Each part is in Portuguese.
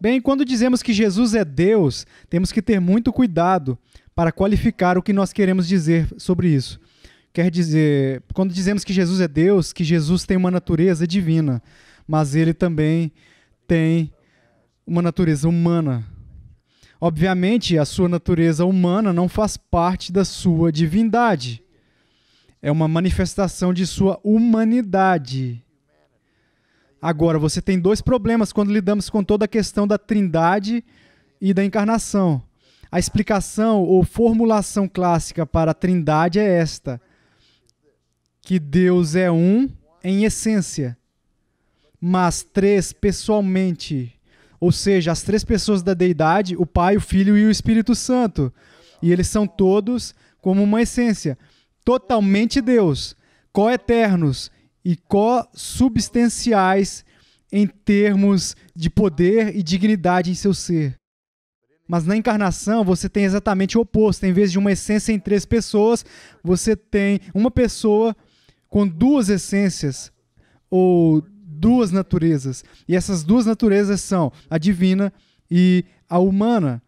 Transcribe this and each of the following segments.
Bem, quando dizemos que Jesus é Deus, temos que ter muito cuidado para qualificar o que nós queremos dizer sobre isso. Quer dizer, quando dizemos que Jesus é Deus, que Jesus tem uma natureza divina, mas ele também tem uma natureza humana. Obviamente, a sua natureza humana não faz parte da sua divindade. É uma manifestação de sua humanidade. Agora, você tem dois problemas quando lidamos com toda a questão da trindade e da encarnação. A explicação ou formulação clássica para a trindade é esta: que Deus é um em essência, mas três pessoalmente. Ou seja, as três pessoas da deidade, o Pai, o Filho e o Espírito Santo. E eles são todos como uma essência, totalmente Deus, coeternos, e co-substanciais em termos de poder e dignidade em seu ser. Mas na encarnação você tem exatamente o oposto. Em vez de uma essência em três pessoas, você tem uma pessoa com duas essências ou duas naturezas. E essas duas naturezas são a divina e a humana.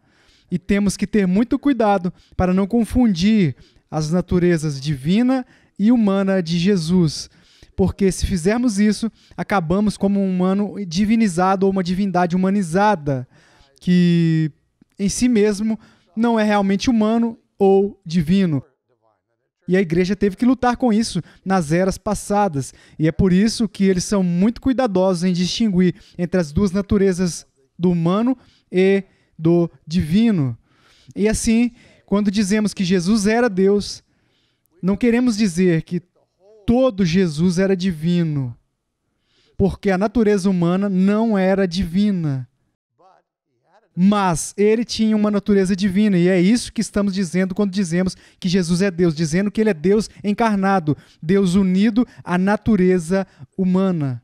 E temos que ter muito cuidado para não confundir as naturezas divina e humana de Jesus porque se fizermos isso, acabamos como um humano divinizado ou uma divindade humanizada, que em si mesmo não é realmente humano ou divino. E a igreja teve que lutar com isso nas eras passadas, e é por isso que eles são muito cuidadosos em distinguir entre as duas naturezas do humano e do divino. E assim, quando dizemos que Jesus era Deus, não queremos dizer que todo Jesus era divino, porque a natureza humana não era divina. Mas ele tinha uma natureza divina, e é isso que estamos dizendo quando dizemos que Jesus é Deus, dizendo que ele é Deus encarnado, Deus unido à natureza humana.